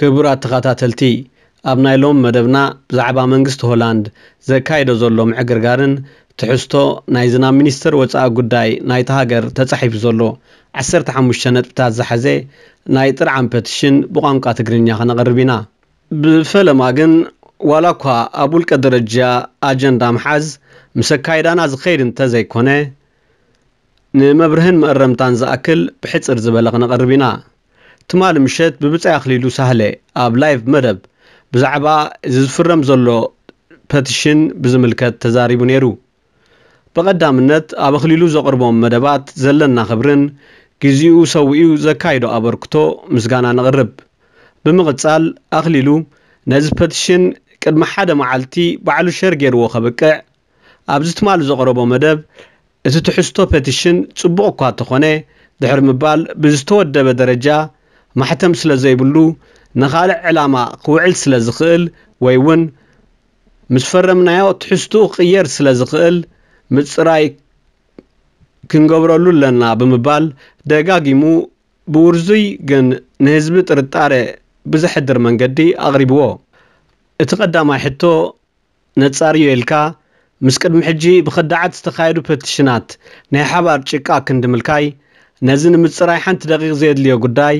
ክቡራት ተኸታተልቲ ኣብ ናይ ሎም መደብና ብዛዕባ መንግስቲ ሆላንድ ዘካይዶ ዘሎ ምዕግርጋርን ትሕዝቶ ናይ ዝናብ ሚኒስትር ወፃኢ ጉዳይ ናይቲ ሃገር ተጻሒፉ ዘሎ 15 ነጥብታት ዝሓዘ ናይ ጥርዓን ፔቲሽን ብቋንቋ ትግርኛ ክነቕርብ ኢና ብፈለማ ግን ዋላ እኳ ኣብ ውልቀ ደረጃ ኣጀንዳ ምሓዝ ምስ ኣካይዳና ዝኸይድ እንተዘይኮነ ንመብርህን መእረምታን ዝኣክል ብሕፅር ዝበለ ክነቐርብ ኢና ትማል ምሸት ብብፃይ ኣኽሊሉ ሳህለ ኣብ ላይቭ መደብ ብዛዕባ እዚ ዝፍረም ዘሎ ፐቲሽን ብዝምልከት ተዛሪቡ ነይሩ ብቐዳምነት ኣብ ኣኽሊሉ ዘቕርቦም መደባት ዘለና ክብርን ግዚኡ ሰዊኡ ዘካይዶ ኣበርክቶ ምስጋና ነቕርብ ብምቕጻል ኣኽሊሉ ነዚ ፐቲሽን ቅድሚ ሓደ መዓልቲ ባዕሉ ሸር ገይርዎ ኸብቅዕ ኣብዚ ትማል ዘቕረቦ መደብ እቲ ትሕዝቶ ፐቲሽን ጽቡቕ እኳ እንተኾነ ድሕሪ ምባል ብዝተወደበ ደረጃ ማሕተም ስለ ዘይብሉ ንኻልእ ዕላማ ክውዕል ስለ ዝኽእል ወይ እውን ምስ ፈረምናዮ ትሕዝትኡ ክቕየር ስለ ዝኽእል ምፅራይ ክንገብረሉ ኣለና ብምባል ደጋጊሙ ብውርዙይ ግን ንህዝቢ ጥርጣረ ብዘሕድር መንገዲ ኣቕሪብዎ እቲ ቐዳማይ ሕቶ ነጻርዮ ኢልካ ምስ ቅድሚ ሕጂ ብኽዳዓት ዝተኻየዱ ፔቲሽናት ናይ ሓባር ጭቃ ክንዲምልካይ ነዚ ንምፅራይ ሓንቲ ደቂቕ ዘየድልዮ ጉዳይ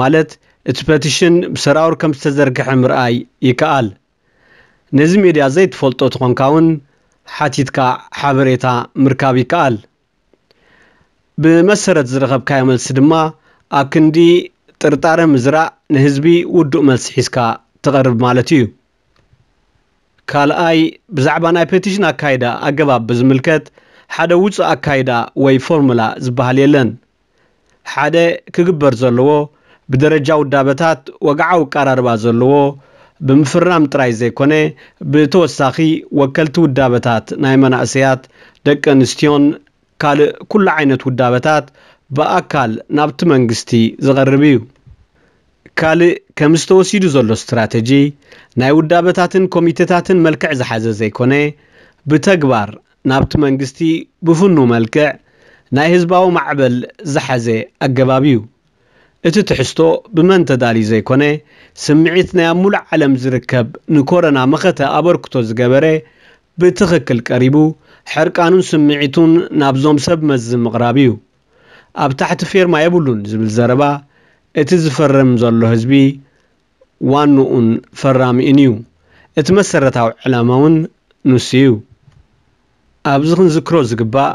ማለት እቲ ፐቲሽን ብሰራውር ከም ዝተዘርግሐ ምርኣይ ይከኣል ነዚ ሜድያ ዘይትፈልጦ ትኾንካ እውን ሓቲትካ ሓበሬታ ምርካብ ይከኣል ብመሰረት ዝረኸብካዮ መልሲ ድማ ኣብ ክንዲ ጥርጣረ ምዝራእ ንህዝቢ ውዱእ መልሲ ሒዝካ ትቐርብ ማለት እዩ ካልኣይ ብዛዕባ ናይ ፔቲሽን ኣካይዳ ኣገባብ ብዝምልከት ሓደ ውፁእ ኣካይዳ ወይ ፎርሙላ ዝበሃል የለን ሓደ ክግበር ዘለዎ ብደረጃ ውዳበታት ወግዓዊ ቀራርባ ዘለዎ ብምፍራም ጥራይ ዘይኮነ ብተወሳኺ ወከልቲ ውዳበታት ናይ መናእሰያት ደቂ ኣንስትዮን ካልእ ኩሉ ዓይነት ውዳበታት ብኣካል ናብቲ መንግስቲ ዝቐርብ እዩ ካልእ ከም ዝተወሲዱ ዘሎ ስትራተጂ ናይ ውዳበታትን ኮሚቴታትን መልክዕ ዝሓዘ ዘይኮነ ብተግባር ናብቲ መንግስቲ ብፍኑ መልክዕ ናይ ህዝባዊ ማዕበል ዝሓዘ ኣገባብ እዩ እቲ ትሕዝቶ ብመንተዳልዩ ዘይኮነ ስምዒት ናይ ኣብ ሙሉእ ዓለም ዝርከብ ንኮረና መኸተ ኣበርክቶ ዝገበረ ብትኽክል ቀሪቡ ሕርቃኑን ስምዒቱን ናብዞም ሰብ መዝ ምቕራብ እዩ ኣብ ታሕቲ ፌርማ የብሉን ዝብል ዘረባ እቲ ዝፈርም ዘሎ ህዝቢ ዋንኡን ፈራሚኡን እዩ እቲ መሰረታዊ ዕላማ እውን ንስ እዩ ኣብዚ ክንዝክሮ ዝግባእ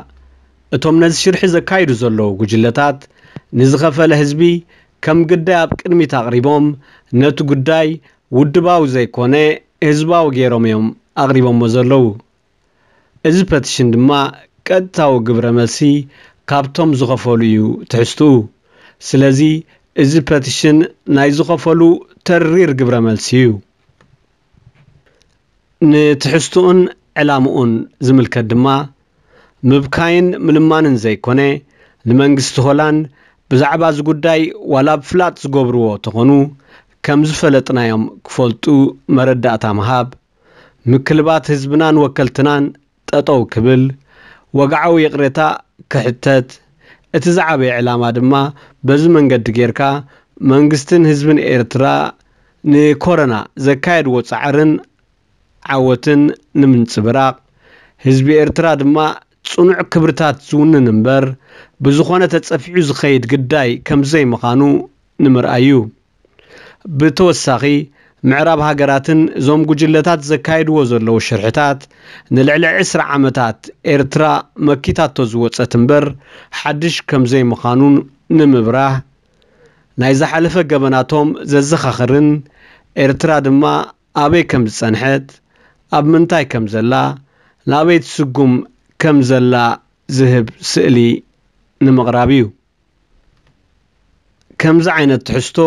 እቶም ነዚ ሽርሒ ዘካይዱ ዘለዉ ጉጅለታት ንዝኸፈለ ህዝቢ ከም ግዳይ ኣብ ቅድሚት ኣቕሪቦም ነቲ ጉዳይ ውድባዊ ዘይኮነ ህዝባዊ ገይሮም እዮም ኣቕሪቦሞ ዘለዉ እዚ ፐቲሽን ድማ ቀጥታዊ ግብረ መልሲ ካብቶም ዝኸፈሉ እዩ ትሕዝትኡ ስለዚ እዚ ፐቲሽን ናይ ዝኸፈሉ ተሪር ግብረ መልሲ እዩ ንትሕዝትኡን ዕላምኡን ዝምልከት ድማ ምብካይን ምልማንን ዘይኮነ ንመንግስቲ ሆላንድ ብዛዕባ እዚ ጉዳይ ዋላ ብፍላጥ ዝገብርዎ እንተኾኑ ከም ዝፈለጥናዮም ክፈልጡ መረዳእታ ምሃብ ምክልባት ህዝብናን ወከልትናን ጠጠው ክብል ወግዓዊ የቕሬታ ክሕተት እቲ ዝዓበየ ዕላማ ድማ በዚ መንገዲ ጌርካ መንግስትን ህዝብን ኤርትራ ንኮረና ዘካየድዎ ፃዕርን ዓወትን ንምንፅብራቕ ህዝቢ ኤርትራ ድማ ፅኑዕ ክብርታት ዝውንን እምበር ብዝኾነ ተፀፊዑ ዝኸይድ ግዳይ ከም ዘይምዃኑ ንምርኣይ እዩ ብተወሳኺ ምዕራብ ሃገራትን እዞም ጉጅለታት ዘካይድዎ ዘለዉ ሽርሕታት ንልዕሊ 20 ዓመታት ኤርትራ መኪታቶ ዝወፀት እምበር ሓድሽ ከም ዘይምዃኑን ንምብራህ ናይ ዝሓለፈ ገበናቶም ዘዘኻኽርን ኤርትራ ድማ ኣበይ ከም ዝጸንሐት ኣብ ምንታይ ከም ዘላ ናበይ ትስጉም ከም ዘላ ዝህብ ስእሊ ንምቕራብ እዩ ከምዚ ዓይነት ትሕዝቶ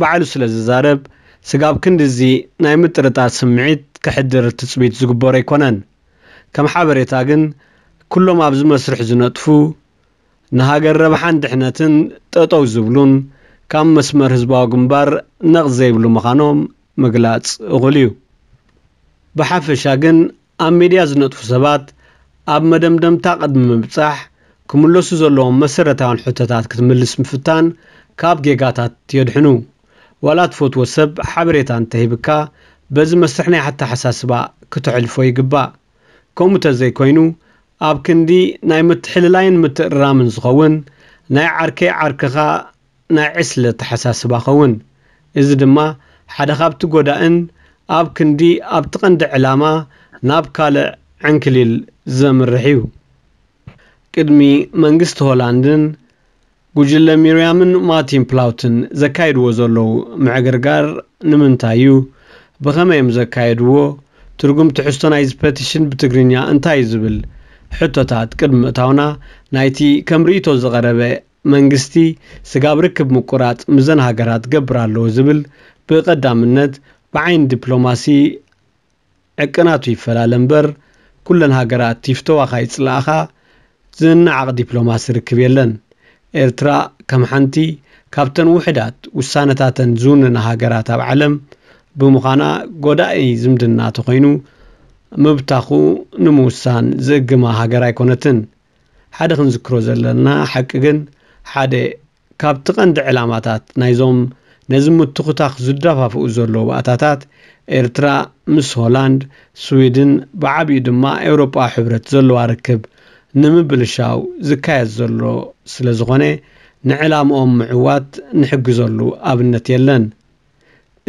ባዕሉ ስለ ዝዛረብ ስጋብ ክንዲ እዚ ናይ ምጥርጣር ስምዒት ክሕድር ትፅቢት ዝግበሮ ኣይኮነን ከም ሓበሬታ ግን ኩሎም ኣብዚ መስርሕ ዝነጥፉ ንሃገር ረብሓን ድሕነትን ጠጠው ዝብሉን ካብ መስመር ህዝባዊ ግንባር ነቕ ዘይብሉ ምዃኖም ምግላጽ እኹል እዩ ብሓፈሻ ግን ኣብ ሚድያ ዝነጥፉ ሰባት اب مدم دم تاقد ممبتاح كملو سوزولون مسرطان حتتات كتملس مفتان كاب جيغاتات تيودحنو ولا تفوت وسب حبريتان تهيبكا بز مسرحني حتى حساسبا كتعلفو يقبا كومو تزي كوينو اب كندي ناي متحللين مترامن زخوون ناي عركي عركخا ناي عسل تحساسبا خوون إذا دما حدا خابتو قداءن اب كندي اب تقند علاما ناب كالع ዓን ዘምርሕ እዩ ቅድሚ መንግስቲ ሆላንድን ጉጅለ ሚርያምን ማርቲን ፕላውትን ዘካየድዎ ዘለዉ ምዕግርጋር ንምንታይ እዩ ብኸመይ ዘካየድዎ ትርጉም ትሕዝቶ ናይ ዝፐቲሽን ብትግርኛ እንታይ እዩ ዝብል ሕቶታት ቅድሚ እታውና ናይቲ ከም ርእቶ ዝቐረበ መንግስቲ ስጋብ ርክብ ምቁራፅ ምዘን ሃገራት ገብር ኣለዎ ዝብል ብቐዳምነት ብዓይን ዲፕሎማሲ ዕቅናቱ ይፈላለ እምበር ኩለን ሃገራት ቲፍቶ ዋኻይ ፅላእኻ ዝንዓቕ ዲፕሎማሲ ርክብ የለን ኤርትራ ከም ሓንቲ ካብተን ውሕዳት ውሳነታተን ዝውንና ሃገራት ኣብ ዓለም ብምዃና ጎዳኢ ዝምድናቶ ኮይኑ ምብታኹ ንምውሳን ዝእግማ ሃገር ኣይኮነትን ሓደ ክንዝክሮ ዘለና ሓቂ ግን ሓደ ካብቲ ቐንዲ ዕላማታት ናይዞም ነዚ ምትኹታኽ ዝደፋፍኡ ዘለዉ ባእታታት ኤርትራ ምስ ሆላንድ ስዊድን ብዓብዪ ድማ ኤውሮጳ ሕብረት ዘለዋ ርክብ ንምብልሻው ዝካየድ ዘሎ ስለ ዝኾነ ንዕላምኦም ምዕዋት ንሕግዘሉ ኣብነት የለን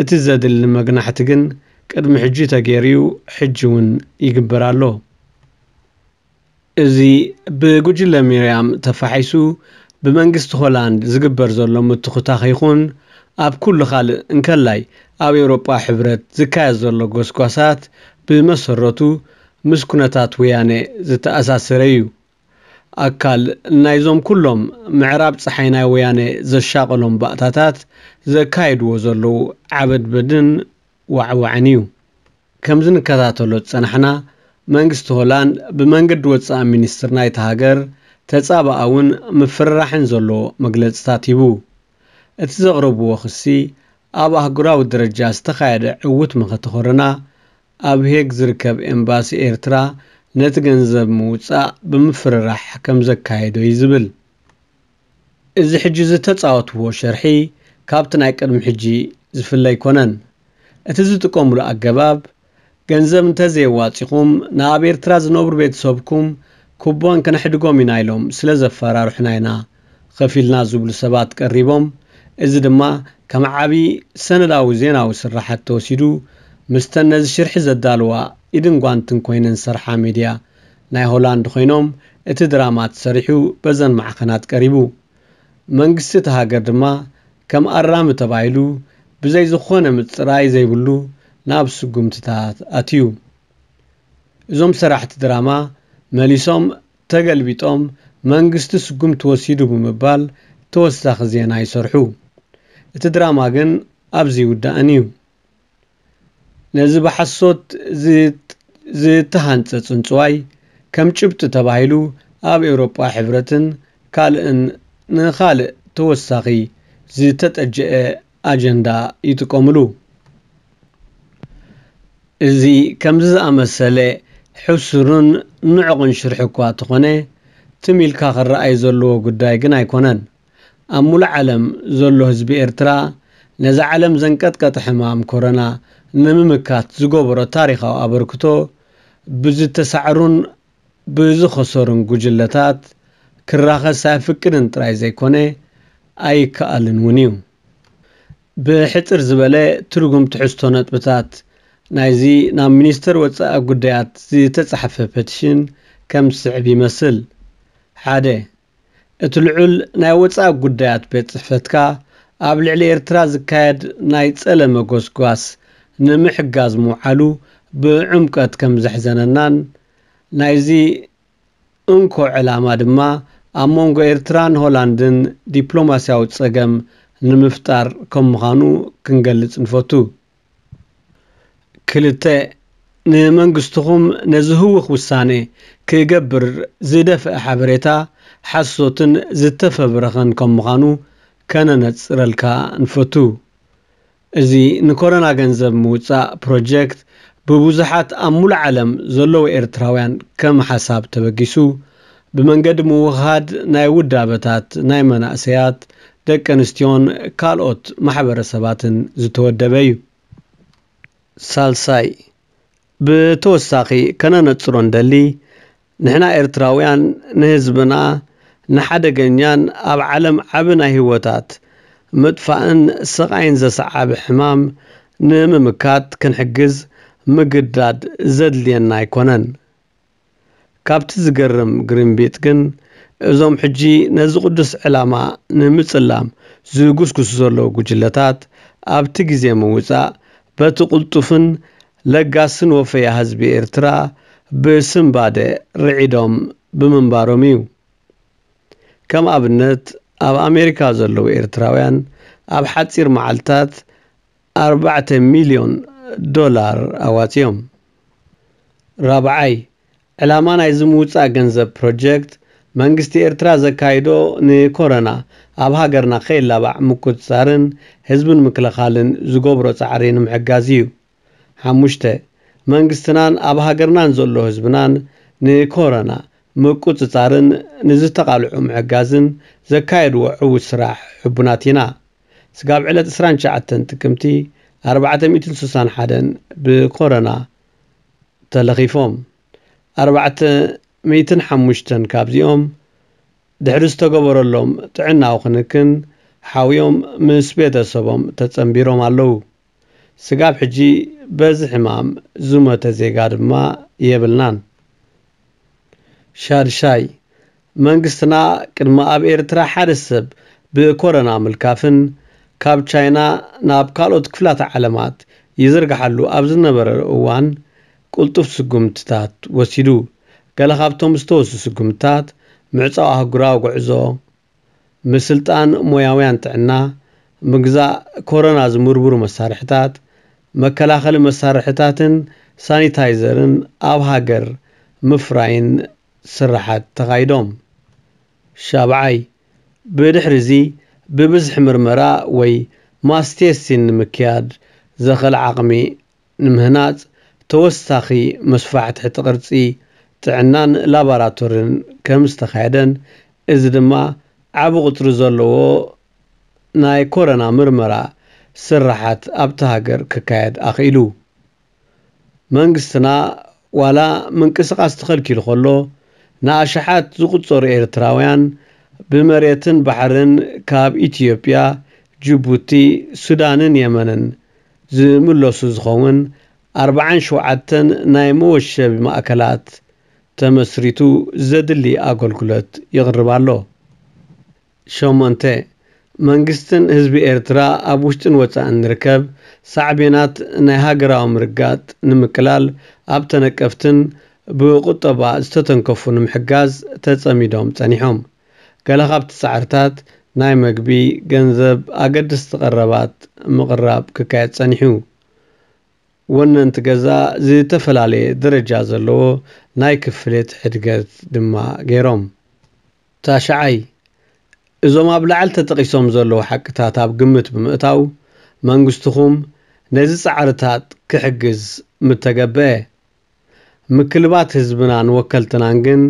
እቲ ዘድሊ መግናሕቲ ግን ቅድሚ ሕጂ ተገይርዩ ሕጂ እውን ይግበር ኣሎ እዚ ብጉጅለ ሚርያም ተፋሒሱ ብመንግስቲ ሆላንድ ዝግበር ዘሎ ምትኹታኽ ይኹን ኣብ ኩሉ ኻልእ እንከላይ ኣብ ኤውሮጳ ሕብረት ዝካየድ ዘሎ ጎስጓሳት ብመሰረቱ ምስ ኩነታት ወያነ ዝተኣሳሰረ እዩ ኣካል ናይዞም ኩሎም ምዕራብ ፀሓይ ናይ ወያነ ዘሻቐሎም ባእታታት ዘካየድዎ ዘለዉ ዓበድበድን ዋዕዋዕን እዩ ከም ዝንከታተሎ ዝፀናሕና መንግስቲ ሆላንድ ብመንገዲ ወፃኢ ሚኒስትር ናይቲ ሃገር ተፃባኣ እውን ምፍርራሕን ዘለዎ መግለፅታት ሂቡ اتزغرب وخسي اباه قراو درجة استخايد عوت من خطخورنا اب هيك زركب امباسي ايرترا نتغنزب موصا بمفرح كم زكايدو يزبل ازي حجي زتتصاوت هو شرحي كابتن ايقدم حجي زفلاي كونن اتزو تقوملو اقباب غنزب انتزي واتيخوم ناب ايرترا زنوبر بيت صوبكم كوبوان كنحدقو منايلوم سلزفارا رحناينا خفيلنا زبل سبات قريبوم እዚ ድማ ከም ዓብዪ ሰነዳዊ ዜናዊ ስራሓት ተወሲዱ ምስተን ነዚ ሽርሒ ዘዳልዋ ኢድን ጓንትን ኮይነን ዝሰርሓ ሚድያ ናይ ሆላንድ ኮይኖም እቲ ድራማ ተሰሪሑ በዘን ማዕኸናት ቀሪቡ መንግስቲ እቲ ሃገር ድማ ከም ኣራሚ ተባሂሉ ብዘይ ዝኾነ ምፅራይ ዘይብሉ ናብ ስጉምትታት ኣትዩ እዞም ሰራሕቲ ድራማ መሊሶም ተገልቢጦም መንግስቲ ስጉምቲ ወሲዱ ብምባል ተወሳኺ ዜና ይሰርሑ እቲ ድራማ ግን ኣብዚ ይውዳእን እዩ ነዚ ብሓሶት ዝተሃንፀ ፅንፅዋይ ከም ጭብጢ ተባሂሉ ኣብ ኤውሮጳ ሕብረትን ካልእን ንኻልእ ተወሳኺ ዝተጠጀአ ኣጀንዳ ይጥቀምሉ እዚ ከምዚ ዝኣመሰለ ሕሱርን ንዕቑን ሽርሕ እኳ እተኾነ ትምኢልካ ክረኣይ ዘለዎ ጉዳይ ግን ኣይኮነን ኣብ ሙሉእ ዓለም ዘሎ ህዝቢ ኤርትራ ነዚ ዓለም ዘንቀጥቀጥ ሕማም ኮረና ንምምካት ዝገበሮ ታሪኻዊ ኣበርክቶ ብዝተሳዕሩን ብዝኸሰሩን ጉጅለታት ክራኸስ ኣይፍቅድን ጥራይ ዘይኮነ ኣይከኣልን እውን እዩ ብሕፅር ዝበለ ትርጉም ትሕዝቶ ነጥብታት ናይዚ ናብ ሚኒስተር ወፃኢ ጉዳያት ዝተጻሕፈ ፔቲሽን ከም ዝስዕብ ይመስል ሓደ እቲ ልዑል ናይ ወፃኢ ጉዳያት ቤት ጽሕፈትካ ኣብ ልዕሊ ኤርትራ ዝካየድ ናይ ፀለ መጎስጓስ ንምሕጋዝ ምውዓሉ ብዕምቀት ከም ዘሕዘነናን ናይዚ እንኮ ዕላማ ድማ ኣብ መንጎ ኤርትራን ሆላንድን ዲፕሎማስያዊ ጸገም ንምፍጣር ከም ምዃኑ ክንገልጽ ንፈቱ ክልተ ንመንግስትኹም ነዚ ህውኽ ውሳነ ክገብር ዝደፍአ ሓበሬታ ሓሶትን ዝተፈብረኸን ከም ምዃኑ ከነነፅረልካ ንፈቱ እዚ ንኮረና ገንዘብ ምውፃእ ፕሮጀክት ብብዙሓት ኣብ ሙሉእ ዓለም ዘለዉ ኤርትራውያን ከም ሓሳብ ተበጊሱ ብመንገዲ ምውኻድ ናይ ውዳበታት ናይ መናእሰያት ደቂ ኣንስትዮን ካልኦት ማሕበረሰባትን ዝተወደበ እዩ ሳልሳይ ብተወሳኺ ከነነፅሮ እንደሊ ንሕና ኤርትራውያን ንህዝብና ንሓደገኛን ኣብ ዓለም ዓብ ናይ ህይወታት ምጥፋእን ስቓይን ዘሰዓብ ሕማም ንምምካት ክንሕግዝ ምግዳድ ዘድልየና ኣይኮነን ካብቲ ዝገርም ግርምቢጥ ግን እዞም ሕጂ ነዚ ቅዱስ ዕላማ ንምጽላም ዝጉስጉሱ ዘለዉ ጉጅለታት ኣብቲ ግዜ ምውፃእ በቲ ቕልጡፍን ለጋስን ወፈያ ህዝቢ ኤርትራ ብስምባደ ርዒዶም ብምንባሮም እዩ ከም ኣብነት ኣብ ኣሜሪካ ዘለዉ ኤርትራውያን ኣብ ሓፂር መዓልትታት 4 ሚልዮን ዶላር ኣዋፂኦም ራብዓይ ዕላማ ናይ ዝምውፃእ ገንዘብ ፕሮጀክት መንግስቲ ኤርትራ ዘካይዶ ንኮረና ኣብ ሃገርና ከየላባዕ ምቁፅጻርን ህዝብን ምክልኻልን ዝገብሮ ጻዕሪ ንምሕጋዝ እዩ ሓሙሽተ መንግስትናን ኣብ ሃገርናን ዘሎ ህዝብናን ንኮረና ምቁፅፃርን ንዝተቓልዑ ምዕጋዝን ዘካየድዎ ዕውት ስራሕ ሕቡናት ኢና ስጋብ ዕለት 29 ጥቅምቲ 461 ብኮረና ተለኺፎም 405 ካብዚኦም ድሕሪ ዝተገበረሎም ጥዕናዊ ክንክን ሓዊዮም ምስ ቤተሰቦም ተጸምቢሮም ኣለዉ ስጋብ ሕጂ በዚ ሕማም ዝሞተ ዜጋ ድማ የብልናን ሻድሻይ መንግስትና ቅድሚ ኣብ ኤርትራ ሓደ ሰብ ብኮረና ምልካፍን ካብ ቻይና ናብ ካልኦት ክፍላት ዓለማት ይዝርግሓሉ ኣብ ዝነበረ እዋን ቁልጡፍ ስጉምትታት ወሲዱ ገለ ካብቶም ዝተወሱ ስጉምትታት ምዕፃው ኣህጉራዊ ጉዕዞ ምስልጣን ሞያውያን ጥዕና ምግዛእ ኮረና ዝምርብሩ መሳርሕታት መከላኸሊ መሳርሕታትን ሳኒታይዘርን ኣብ ሃገር ምፍራይን سرحات تغايدوم شابعي بدحرزي ببزح مرمرا وي ماستيسين مكياد زخل عقمي نمهنات توستاخي مصفعت حتقرصي تعنان لاباراتورين كمستخايدن ازدما عبو قطرزولوو ناي كورونا مرمرا سرحات ابتهاقر ككايد اخيلو منقستنا ولا منقسق استخل كيلو خلو ንኣሽሓት ዝቝጸሩ ኤርትራውያን ብመሬትን ባሕርን ካብ ኢትዮጵያ ጅቡቲ ሱዳንን የመንን ዝምለሱ ዝኸውን 47 ናይ መወሸቢ ማእከላት ተመስሪቱ ዘድሊ ኣገልግሎት ይቕርብ ኣሎ 8 መንግስትን ህዝቢ ኤርትራ ኣብ ውሽጥን ወፃእን ንርከብ ሳዕቤናት ናይ ሃገራዊ ምርጋጥ ንምቅላል ኣብ ተነቀፍትን بوقت با استتن کفون محجاز تصمی دام تاني هم کل خب تسعرتات ناي قبی گنزب آگد استقربات مقرب کهای تنی هم ون انتقاز زی تفلالی درجه زلو نایک فلیت حدگت دما گیرم تا إذا ما بلعلت تقیسوم زلو حق تا تاب قمت بمئتاو منگستخوم نزی سعرتات که حقز ምክልባት ህዝብናን ወከልትናን ግን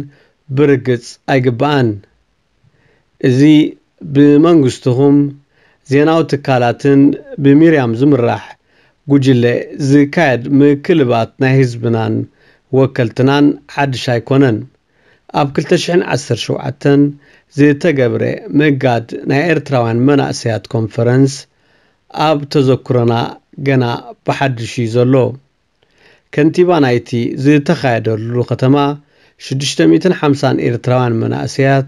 ብርግጽ ኣይግባአን እዚ ብመንግስትኹም ዜናዊ ትካላትን ብሚርያም ዝምራሕ ጉጅለ ዝካየድ ምክልባት ናይ ህዝብናን ወከልትናን ሓድሽ ኣይኮነን ኣብ 217 ዝተገብረ ምእጋድ ናይ ኤርትራውያን መናእሰያት ኮንፈረንስ ኣብ ተዘክሮና ገና ብሓድሽ እዩ ዘሎ ከንቲባ ናይቲ ዝተኻየደሉ ከተማ 650 ኤርትራውያን መናእሰያት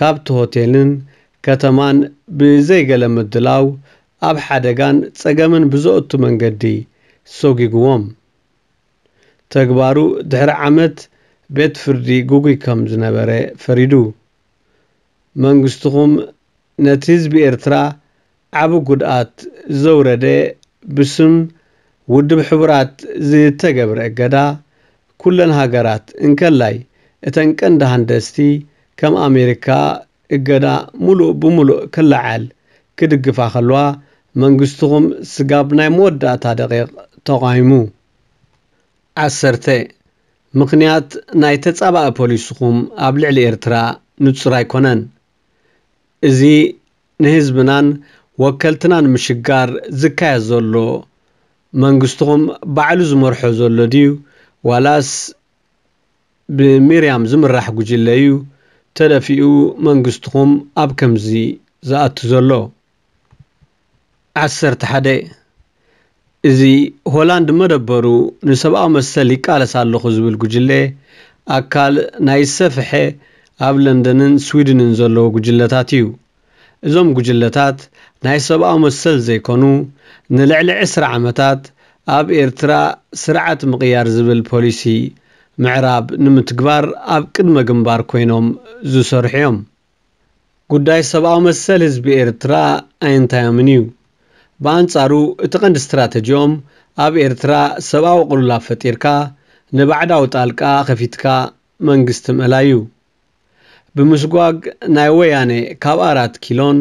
ካብቲ ሆቴልን ከተማን ብዘይገለ ምድላው ኣብ ሓደጋን ጸገምን ብዘእቱ መንገዲ ሰጊግዎም ተግባሩ ድሕሪ ዓመት ቤት ፍርዲ ጉጉይ ከም ዝነበረ ፈሪዱ መንግስትኹም ነቲ ህዝቢ ኤርትራ ዓብ ጉድኣት ዘውረደ ብስም ውድብ ሕቡራት ዝተገብረ እገዳ ኩለን ሃገራት እንከላይ እተን ቀንዲ ሃንደስቲ ከም ኣሜሪካ እገዳ ሙሉእ ብምሉእ ክላዓል ክድግፋ ከልዋ መንግስትኹም ስጋብ ናይ መወዳእታ ደቂቕ ተቓሂሙ ዓሰርተ ምኽንያት ናይ ተጻባእ ፖሊስኹም ኣብ ልዕሊ ኤርትራ ንጹር ኣይኮነን እዚ ንህዝብናን ወከልትናን ምሽጋር ዝካየድ ዘሎ መንግስትኹም ባዕሉ ዝመርሖ ዘሎ ድዩ ዋላስ ብሚርያም ዝምራሕ ጉጅለ እዩ ተደፊኡ መንግስትኹም ኣብ ከምዚ ዝኣቱ ዘሎ ዓሰርተ እዚ ሆላንድ መደበሩ ንሰብኣዊ መሰል ይቃለስ ኣለኹ ዝብል ጉጅለ ኣካል ናይ ሰፍሐ ኣብ ለንደንን ስዊድንን ዘለዎ ጉጅለታት እዩ እዞም ጉጅለታት ናይ ሰብኣዊ መሰል ዘይኮኑ ንልዕሊ 20 ዓመታት ኣብ ኤርትራ ስርዓት ምቕያር ዝብል ፖሊሲ ምዕራብ ንምትግባር ኣብ ቅድመ ግንባር ኮይኖም ዝሰርሑ እዮም ጉዳይ ሰብኣዊ መሰል ህዝቢ ኤርትራ ኣይንታዮምን እዩ ብኣንጻሩ እቲ ቐንዲ እስትራተጂኦም ኣብ ኤርትራ ሰብኣዊ ቕሉላ ፈጢርካ ንባዕዳዊ ጣልቃ ኸፊትካ መንግስቲ ምእላይ እዩ ብምስጓግ ናይ ወያነ ካብ ኣራት ኪሎን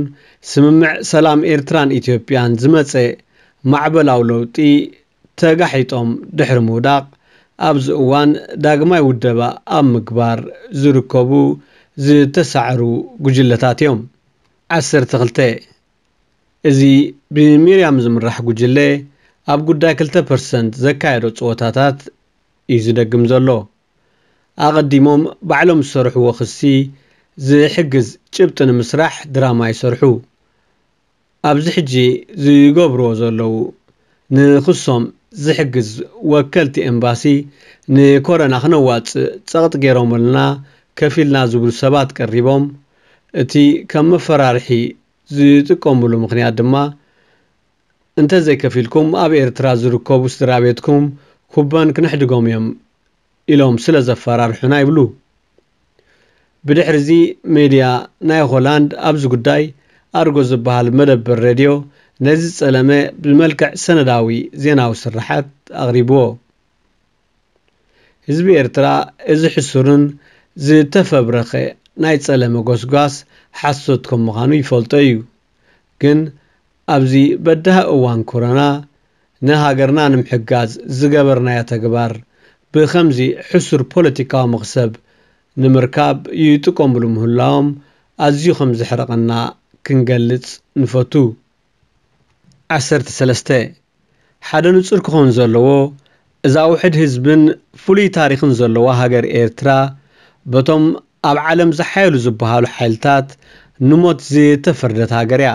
ስምምዕ ሰላም ኤርትራን ኢትዮጵያን ዝመፀ ማዕበላዊ ለውጢ ተጋሒጦም ድሕሪ ምውዳቕ ኣብዚ እዋን ዳግማይ ውደባ ኣብ ምግባር ዝርከቡ ዝተሳዕሩ ጉጅለታት እዮም 12 እዚ ብሚርያም ዝምራሕ ጉጅለ ኣብ ጉዳይ 2 ፐርሰንት ዘካየዶ ፅወታታት እዩ ዝደግም ዘሎ ኣቐዲሞም ባዕሎም ዝሰርሕዎ ክሲ ዝሕግዝ ጭብጢ ንምስራሕ ድራማ ይሰርሑ ኣብዚ ሕጂ ዝገብርዎ ዘለዉ ንክሶም ዝሕግዝ ወከልቲ ኤምባሲ ንኮረና ክነዋፅእ ፀቕጢ ገይሮምልና ከፊልና ዝብሉ ሰባት ቀሪቦም እቲ ከም መፈራርሒ ዝጥቀምሉ ምክንያት ድማ እንተዘይከፊልኩም ኣብ ኤርትራ ዝርከቡ ስድራ ቤትኩም ኩበን ክንሕድጎም እዮም ኢሎም ስለ ዘፈራርሑና ይብሉ ብድሕሪ እዚ ሚድያ ናይ ሆላንድ ኣብዚ ጉዳይ أرجو زبهال مدب بالراديو نزل سلامة بالملكع سنداوي زينا وسرحات أغربو هزبي إرترا إزي حسورن زي تفبرخي نايت سلامة غوسغاس حسوتكم مغانو يفولتايو كن أبزي بدها أوان كورونا نهاجرنا نمحقاز زقابرنا يتقبار بخمزي حسر بوليتيكا مغسب نمركاب يوتو كومبلو مهلاهم أزيو خمزي حرقنا ክንገልጽ ንፈቱ 13 ሓደ ንጹር ክኾን ዘለዎ እዛ ውሕድ ህዝብን ፍሉይ ታሪኽን ዘለዋ ሃገር ኤርትራ በቶም ኣብ ዓለም ዝሓየሉ ዝበሃሉ ሓይልታት ንሞት ዝተፈርደት ሃገር እያ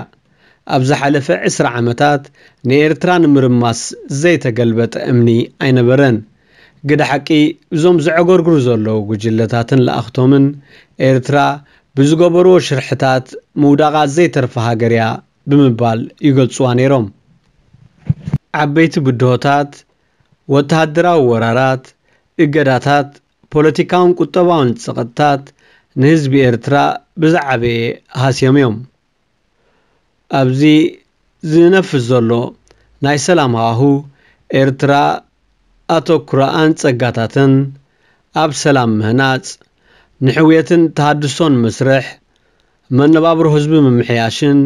ኣብ ዝሓለፈ 20 ዓመታት ንኤርትራ ንምርማስ ዘይተገልበጠ እምኒ ኣይነበረን ግዳ ሓቂ እዞም ዘዕጎርግሩ ዘለዉ ጉጅለታትን ለኣኽቶምን ኤርትራ ብዝገበሮ ሽርሕታት ምውዳቓት ዘይተርፈ ሃገር እያ ብምባል ይገልጽዋ ነይሮም ዓበይቲ ብድሆታት ወተሃድራዊ ወራራት እገዳታት ፖለቲካውን ቁጠባውን ፀቕጥታት ንህዝቢ ኤርትራ ብዛዕበየ ሃስዮም እዮም ኣብዚ ዝነፍስ ዘሎ ናይ ሰላም ሃዋሁ ኤርትራ ኣተኩራኣን ጸጋታትን ኣብ ሰላም ምህናጽ ንሕውየትን ተሃድሶን ምስርሕ መነባብሮ ህዝቢ ምምሕያሽን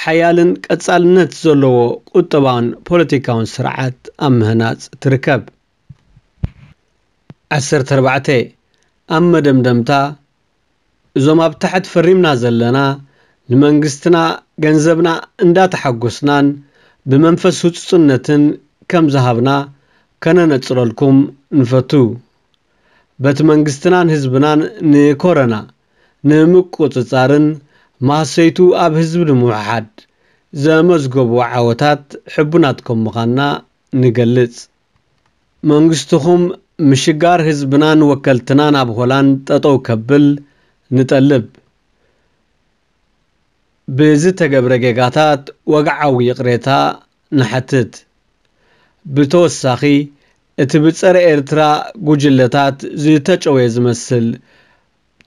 ሓያልን ቀጻልነት ዘለዎ ቁጠባውን ፖለቲካውን ስርዓት ኣብ ምህናፅ ትርከብ 14 ኣብ መደምደምታ እዞም ኣብ ታሕቲ ፈሪምና ዘለና ንመንግስትና ገንዘብና እንዳተሓጐስናን ብመንፈስ ህጹጽነትን ከም ዝሃብና ከነነጽረልኩም ንፈቱ በቲ መንግስትናን ህዝብናን ንኮረና ንምቁፅፃርን ማሰይቱ ኣብ ህዝቢ ንምውሓድ ዘመዝገቡ ዓወታት ሕቡናት ከም ምዃንና ንገልጽ መንግስትኹም ምሽጋር ህዝብናን ወከልትናን ኣብ ሆላንድ ጠጠው ከብል ንጠልብ ብዝተገብረ ጌጋታት ወግዓዊ ቅሬታ ንሓትት ብተወሳኺ እቲ ብፀረ ኤርትራ ጉጅለታት ዝተጨወየ ዝመስል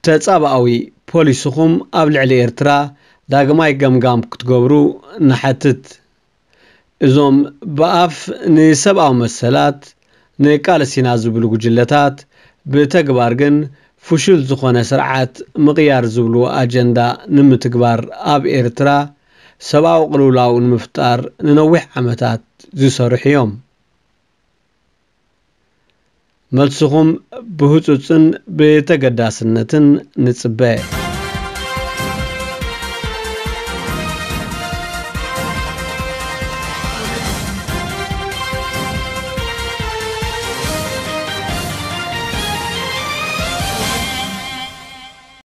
ተጻብኣዊ ፖሊስኹም ኣብ ልዕሊ ኤርትራ ዳግማይ ገምጋም ክትገብሩ ንሓትት እዞም ብኣፍ ንሰብኣዊ መሰላት ንቃለሲና ዝብሉ ጉጅለታት ብተግባር ግን ፍሹል ዝኾነ ስርዓት ምቕያር ዝብሉ ኣጀንዳ ንምትግባር ኣብ ኤርትራ ሰብኣዊ ቅልውላው ንምፍጣር ንነዊሕ ዓመታት ዝሰርሑ እዮም መልስኹም ብህፁፅን ብተገዳስነትን ንፅበ